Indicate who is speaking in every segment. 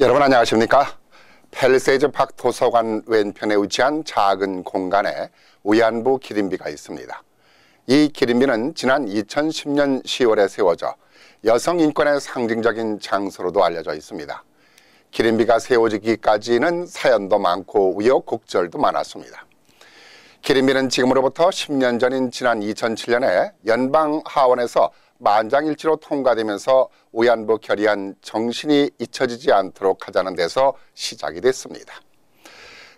Speaker 1: 여러분 안녕하십니까? 펠세즈 박 도서관 왼편에 위치한 작은 공간에 위안부 기린비가 있습니다. 이 기린비는 지난 2010년 10월에 세워져 여성 인권의 상징적인 장소로도 알려져 있습니다. 기린비가 세워지기까지는 사연도 많고 우여곡절도 많았습니다. 기린비는 지금으로부터 10년 전인 지난 2007년에 연방 하원에서 만장일치로 통과되면서 오얀부 결의안 정신이 잊혀지지 않도록 하자는 데서 시작이 됐습니다.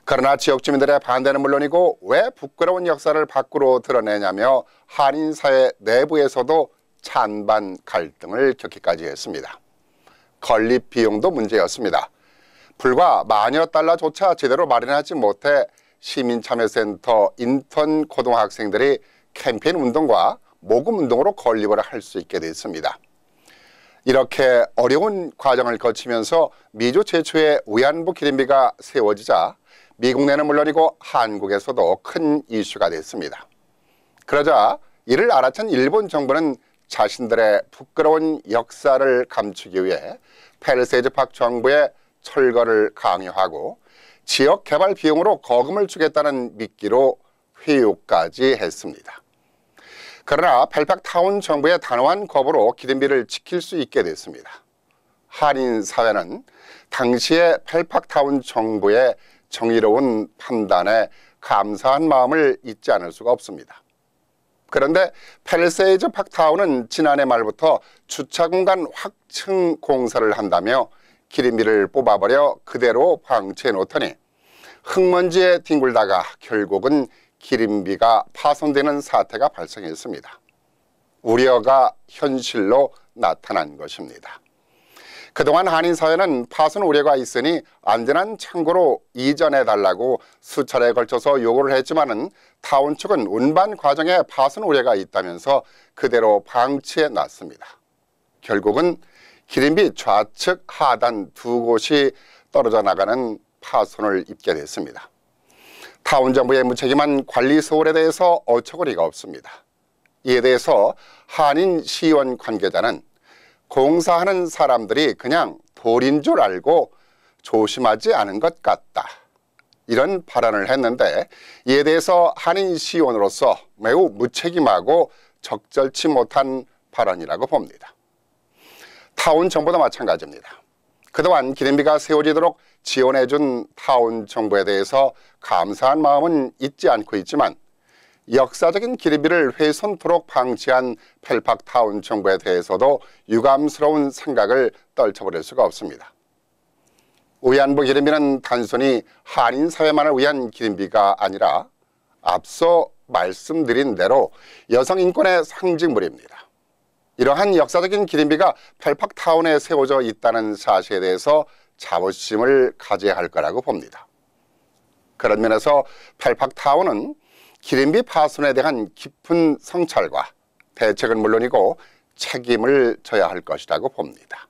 Speaker 1: 그러나 지역 주민들의 반대는 물론이고 왜 부끄러운 역사를 밖으로 드러내냐며 한인 사회 내부에서도 찬반 갈등을 겪기까지 했습니다. 건립 비용도 문제였습니다. 불과 만여 달러조차 제대로 마련하지 못해 시민참여센터 인턴 고등학생들이 캠페인 운동과 모금 운동으로 건립을 할 수 있게 됐습니다. 이렇게 어려운 과정을 거치면서 미조 최초의 위안부 기린비가 세워지자 미국 내는 물론이고 한국에서도 큰 이슈가 됐습니다. 그러자 이를 알아챈 일본 정부는 자신들의 부끄러운 역사를 감추기 위해 페르세즈 박 정부의 철거를 강요하고 지역 개발 비용으로 거금을 주겠다는 미끼로 회유까지 했습니다. 그러나 펠팍타운 정부의 단호한 거부로 기름비를 지킬 수 있게 됐습니다. 할인 사회는 당시의 펠팍타운 정부의 정의로운 판단에 감사한 마음을 잊지 않을 수가 없습니다. 그런데 펠세이즈 팍타운은 지난해 말부터 주차공간 확충 공사를 한다며 기름비를 뽑아버려 그대로 방치해 놓더니 흙먼지에 뒹굴다가 결국은 기린비가 파손되는 사태가 발생했습니다. 우려가 현실로 나타난 것입니다. 그동안 한인사회는 파손 우려가 있으니 안전한 창고로 이전해달라고 수차례에 걸쳐서 요구를 했지만 타운 측은 운반 과정에 파손 우려가 있다면서 그대로 방치해 놨습니다. 결국은 기린비 좌측 하단 두 곳이 떨어져 나가는 파손을 입게 됐습니다. 타운정부의 무책임한 관리 소홀에 대해서 어처구니가 없습니다. 이에 대해서 한인 시의원 관계자는 공사하는 사람들이 그냥 돌인 줄 알고 조심하지 않은 것 같다. 이런 발언을 했는데 이에 대해서 한인 시의원으로서 매우 무책임하고 적절치 못한 발언이라고 봅니다. 타운 정부도 마찬가지입니다. 그동안 기린비가 세워지도록 지원해준 타운 정부에 대해서 감사한 마음은 잊지 않고 있지만 역사적인 기린비를 훼손토록 방치한 펠팍 타운 정부에 대해서도 유감스러운 생각을 떨쳐버릴 수가 없습니다. 위안부 기린비는 단순히 한인 사회만을 위한 기린비가 아니라 앞서 말씀드린 대로 여성 인권의 상징물입니다. 이러한 역사적인 기린비가 펠팍타운에 세워져 있다는 사실에 대해서 자부심을 가져야 할 거라고 봅니다. 그런 면에서 펠팍타운은 기린비 파손에 대한 깊은 성찰과 대책은 물론이고 책임을 져야 할 것이라고 봅니다.